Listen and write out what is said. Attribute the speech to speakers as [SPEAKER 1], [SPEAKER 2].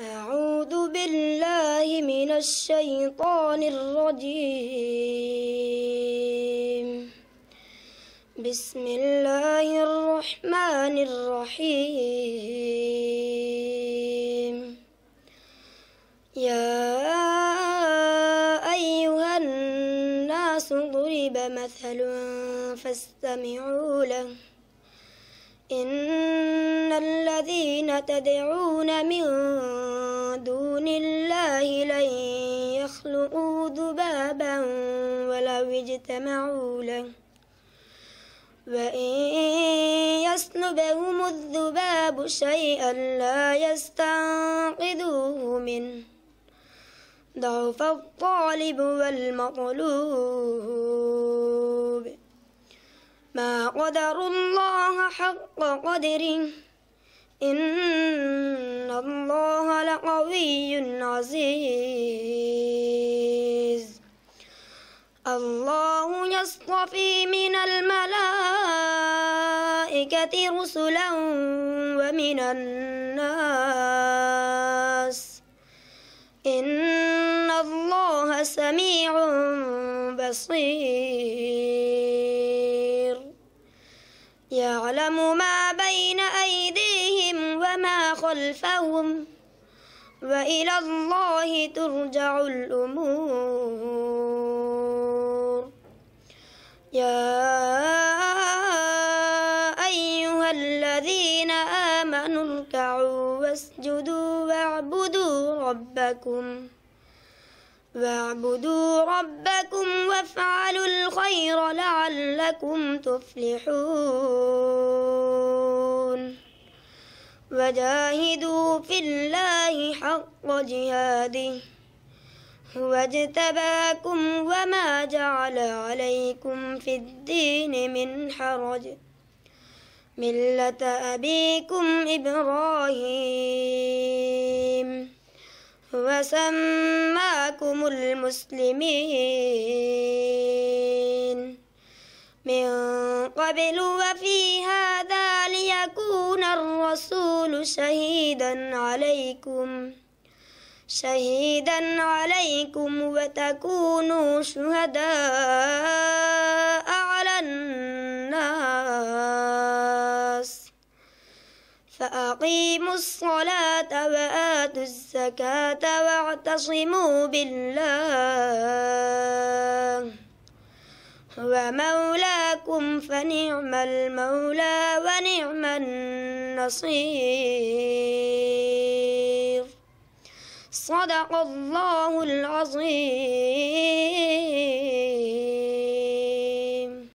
[SPEAKER 1] أعوذ بالله من الشيطان الرجيم بسم الله الرحمن الرحيم يا أيها الناس ضرب مثل فاستمعوا له إن الذين تدعون من دون الله لن يخلقوا ذبابا ولو اجتمعوا له وإن يسلبهم الذباب شيئا لا يستنقذوه منه ضعف الطالب والمطلوب ما قدر الله حق قدره إن الله لقوي عزيز الله يصطفي من الملائكة رسلا ومن الناس إن الله سميع بصير يعلم ما بين أيديهم وما خلفهم وإلى الله ترجع الأمور يا أيها الذين آمنوا اركعوا واسجدوا واعبدوا ربكم واعبدوا ربكم وافعلوا الخير لعلكم تفلحون وجاهدوا في الله حق جهاده هو اجتباكم وما جعل عليكم في الدين من حرج ملة أبيكم إبراهيم وسمى لكم المسلمين من قبل وفي هذا ليكون الرسول شهيدا عليكم شهيدا عليكم وتكونوا شهداء على الناس فأقيموا الصلاة وآتوا الزكاة واعتصموا بالله هو مولاكم فنعم المولى ونعم النصير صدق الله العظيم